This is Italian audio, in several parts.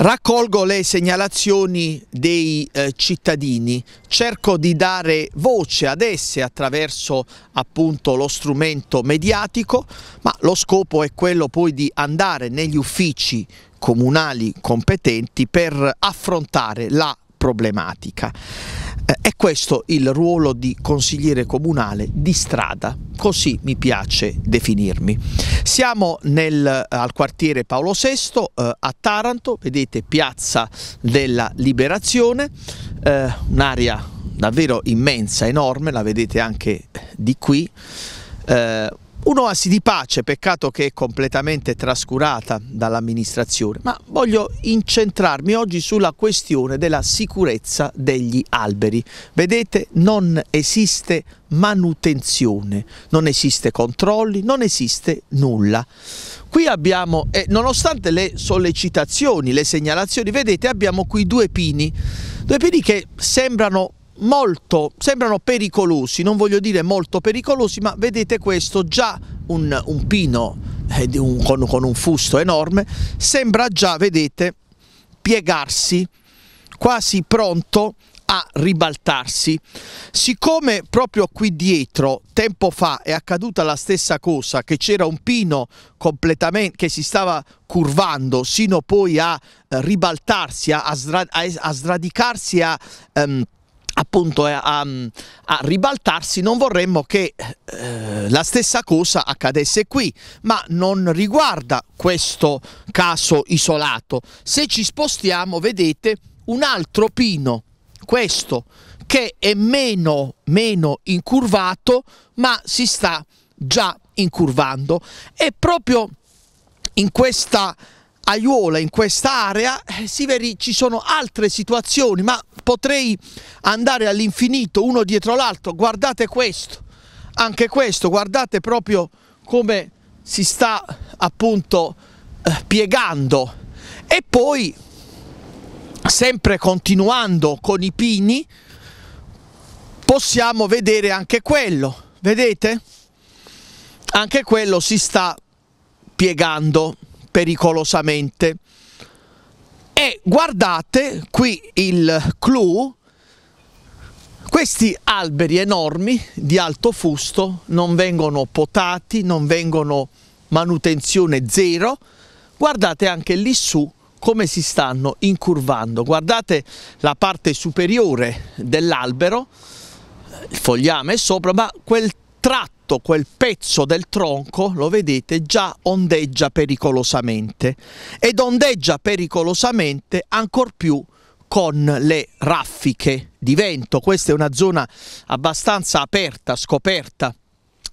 Raccolgo le segnalazioni dei eh, cittadini, cerco di dare voce ad esse attraverso appunto lo strumento mediatico, ma lo scopo è quello poi di andare negli uffici comunali competenti per affrontare la problematica. Eh, è questo il ruolo di consigliere comunale di strada, così mi piace definirmi. Siamo nel, eh, al quartiere Paolo VI eh, a Taranto, vedete Piazza della Liberazione, eh, un'area davvero immensa, enorme, la vedete anche di qui eh, Un'oasi di pace, peccato che è completamente trascurata dall'amministrazione, ma voglio incentrarmi oggi sulla questione della sicurezza degli alberi. Vedete, non esiste manutenzione, non esiste controlli, non esiste nulla. Qui abbiamo, eh, nonostante le sollecitazioni, le segnalazioni, vedete abbiamo qui due pini, due pini che sembrano molto, sembrano pericolosi, non voglio dire molto pericolosi, ma vedete questo già un, un pino eh, un, con, con un fusto enorme, sembra già, vedete, piegarsi, quasi pronto a ribaltarsi. Siccome proprio qui dietro tempo fa è accaduta la stessa cosa, che c'era un pino completamente che si stava curvando sino poi a eh, ribaltarsi, a, a, sradicarsi, a, um, appunto a, eh, a, a, ribaltarsi, non vorremmo che eh, la stessa cosa accadesse qui, ma non riguarda questo caso isolato. Se ci spostiamo, vedete un altro pino, questo, che è meno, meno incurvato, ma si sta già incurvando. E proprio in questa aiuola, in questa area, eh, si eh, ci sono altre situazioni, ma potrei andare all'infinito uno dietro l'altro, guardate questo, anche questo, guardate proprio come si sta appunto eh, piegando e poi sempre continuando con i pini possiamo vedere anche quello, vedete? Anche quello si sta piegando pericolosamente guardate qui il clou, questi alberi enormi di alto fusto non vengono potati, non vengono manutenzione zero, guardate anche lì su come si stanno incurvando, guardate la parte superiore dell'albero, il fogliame sopra, ma quel tratto tutto quel pezzo del tronco, lo vedete, già ondeggia pericolosamente ed ondeggia pericolosamente ancor più con le raffiche di vento. Questa è una zona abbastanza aperta, scoperta,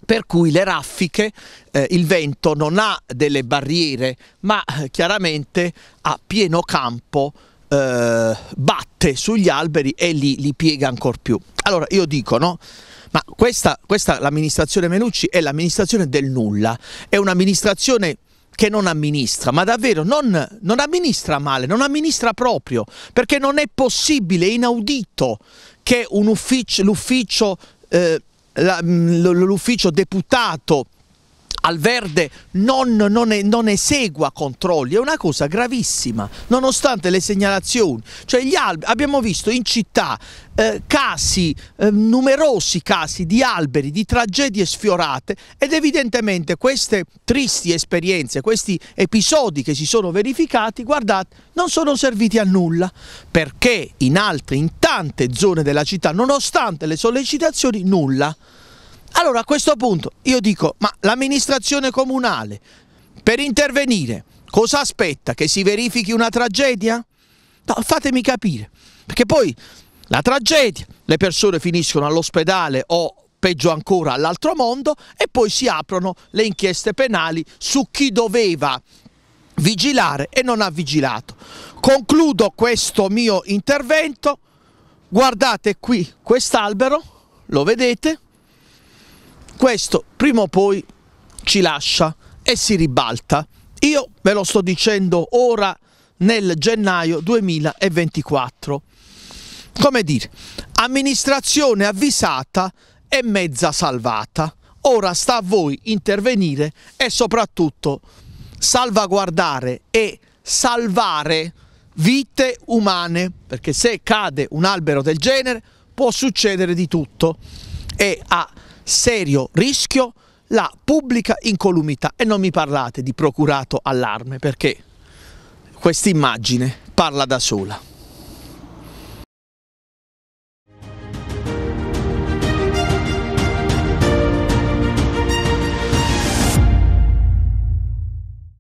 per cui le raffiche, eh, il vento non ha delle barriere, ma eh, chiaramente a pieno campo eh, batte sugli alberi e li, li piega ancora più. Allora io dico, no? Ma questa, questa l'amministrazione Menucci è l'amministrazione del nulla, è un'amministrazione che non amministra, ma davvero non, non, amministra male, non amministra proprio, perché non è possibile, è inaudito che l'ufficio eh, mm, deputato Alverde non, non, non, esegua controlli, è una cosa gravissima, nonostante le segnalazioni. Cioè, alb- abbiamo visto in città eh, casi, eh, numerosi casi di alberi, di tragedie sfiorate ed evidentemente queste tristi esperienze, questi episodi che si sono verificati, guardate, non sono serviti a nulla, perché in altre, in tante zone della città, nonostante le sollecitazioni, nulla. Allora a questo punto io dico, ma l'amministrazione comunale per intervenire cosa aspetta? Che si verifichi una tragedia? No, fatemi capire, perché poi la tragedia, le persone finiscono all'ospedale o peggio ancora all'altro mondo e poi si aprono le inchieste penali su chi doveva vigilare e non ha vigilato. Concludo questo mio intervento, guardate qui quest'albero, lo vedete? questo prima o poi ci lascia e si ribalta. Io ve lo sto dicendo ora nel gennaio 2024. Come dire, amministrazione avvisata e mezza salvata. Ora sta a voi intervenire e soprattutto salvaguardare e salvare vite umane, perché se cade un albero del genere può succedere di tutto e a serio rischio la pubblica incolumità e non mi parlate di procurato allarme perché questa immagine parla da sola.